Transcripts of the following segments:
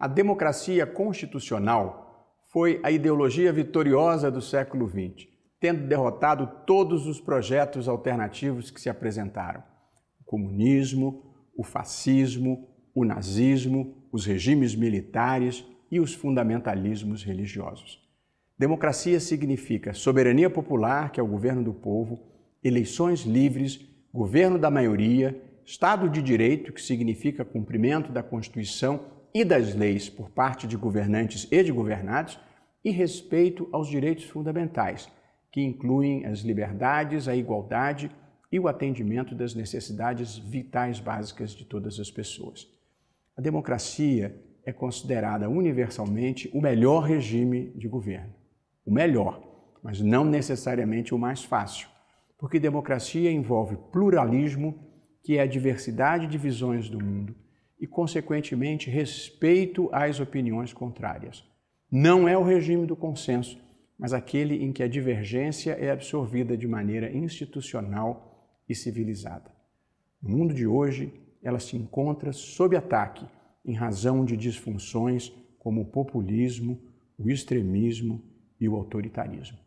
A democracia constitucional foi a ideologia vitoriosa do século XX, tendo derrotado todos os projetos alternativos que se apresentaram: o comunismo, o fascismo, o nazismo, os regimes militares e os fundamentalismos religiosos. Democracia significa soberania popular, que é o governo do povo, eleições livres, governo da maioria, Estado de Direito, que significa cumprimento da Constituição e das leis por parte de governantes e de governados e respeito aos direitos fundamentais, que incluem as liberdades, a igualdade e o atendimento das necessidades vitais básicas de todas as pessoas. A democracia é considerada universalmente o melhor regime de governo. O melhor, mas não necessariamente o mais fácil, porque democracia envolve pluralismo, que é a diversidade de visões do mundo e, consequentemente, respeito às opiniões contrárias. Não é o regime do consenso, mas aquele em que a divergência é absorvida de maneira institucional e civilizada. No mundo de hoje, ela se encontra sob ataque em razão de disfunções como o populismo, o extremismo e o autoritarismo.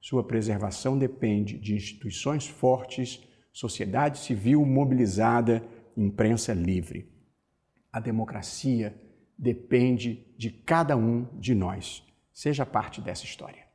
Sua preservação depende de instituições fortes, sociedade civil mobilizada, imprensa livre a democracia depende de cada um de nós. Seja parte dessa história.